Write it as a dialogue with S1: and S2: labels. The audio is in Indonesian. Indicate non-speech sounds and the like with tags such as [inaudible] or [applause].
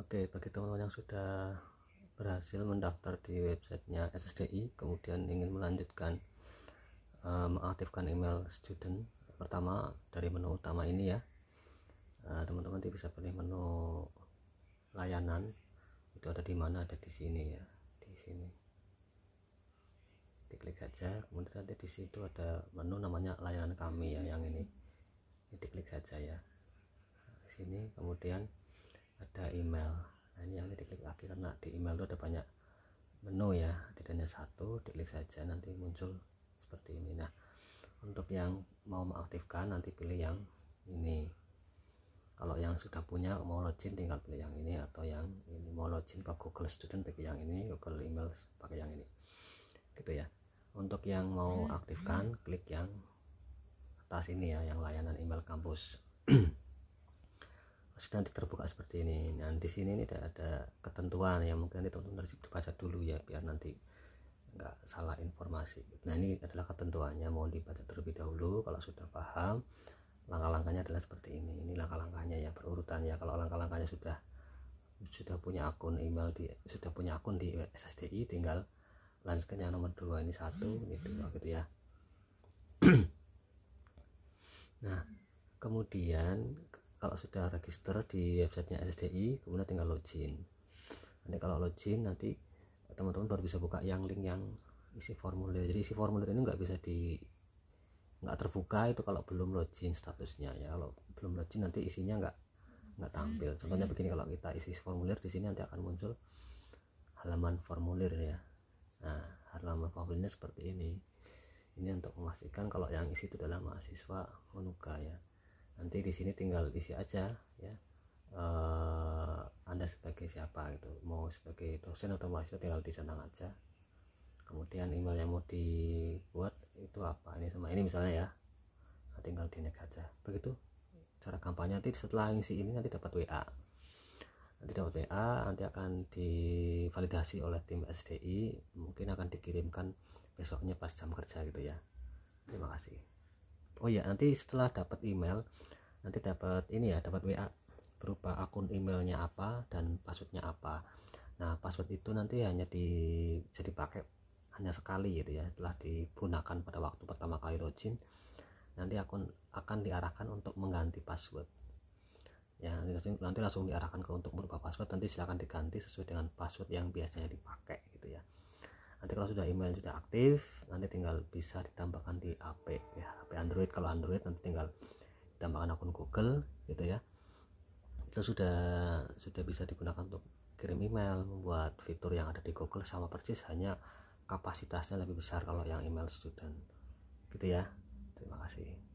S1: Oke, bagi teman-teman yang sudah berhasil mendaftar di websitenya SSDI, kemudian ingin melanjutkan uh, mengaktifkan email student, pertama dari menu utama ini ya, eh, teman-teman bisa pilih menu layanan, itu ada di mana, ada di sini ya, di sini. Diklik saja, kemudian nanti di situ ada menu namanya layanan kami ya, yang ini. Diklik saja ya, sini, kemudian ada email nah ini yang ini diklik lagi karena di email itu ada banyak menu ya tidak hanya satu diklik saja nanti muncul seperti ini nah untuk yang mau mengaktifkan nanti pilih yang ini kalau yang sudah punya mau login tinggal pilih yang ini atau yang ini mau login ke Google Student pakai yang ini Google email pakai yang ini gitu ya untuk yang mau aktifkan klik yang atas ini ya yang layanan email kampus [clears throat] nanti terbuka seperti ini Nanti di sini ini ada, ketentuan yang mungkin teman-teman harus dibaca dulu ya biar nanti nggak salah informasi nah ini adalah ketentuannya mau dibaca terlebih dahulu kalau sudah paham langkah-langkahnya adalah seperti ini ini langkah-langkahnya ya berurutan ya kalau langkah-langkahnya sudah sudah punya akun email di sudah punya akun di SSDI tinggal lanjutkan yang nomor dua ini satu ini dua gitu ya [clears throat] nah kemudian kalau sudah register di websitenya SSDI kemudian tinggal login nanti kalau login nanti teman-teman baru bisa buka yang link yang isi formulir jadi isi formulir ini nggak bisa di nggak terbuka itu kalau belum login statusnya ya kalau belum login nanti isinya nggak nggak tampil contohnya begini kalau kita isi formulir di sini nanti akan muncul halaman formulir ya nah halaman formulirnya seperti ini ini untuk memastikan kalau yang isi itu adalah mahasiswa menuka ya nanti di sini tinggal isi aja ya uh, anda sebagai siapa gitu mau sebagai dosen atau mahasiswa tinggal di sana aja kemudian email yang mau dibuat itu apa ini sama ini misalnya ya nah, tinggal di next aja begitu cara kampanye nanti setelah ngisi ini nanti dapat WA nanti dapat WA nanti akan divalidasi oleh tim SDI mungkin akan dikirimkan besoknya pas jam kerja gitu ya terima kasih oh ya nanti setelah dapat email nanti dapat ini ya dapat WA berupa akun emailnya apa dan passwordnya apa nah password itu nanti hanya di bisa dipakai hanya sekali gitu ya setelah digunakan pada waktu pertama kali login nanti akun akan diarahkan untuk mengganti password ya nanti langsung, diarahkan ke untuk berubah password nanti silahkan diganti sesuai dengan password yang biasanya dipakai gitu ya nanti kalau sudah email sudah aktif nanti tinggal bisa ditambahkan di HP ya HP Android kalau Android nanti tinggal ditambahkan akun Google gitu ya itu sudah sudah bisa digunakan untuk kirim email membuat fitur yang ada di Google sama persis hanya kapasitasnya lebih besar kalau yang email student gitu ya terima kasih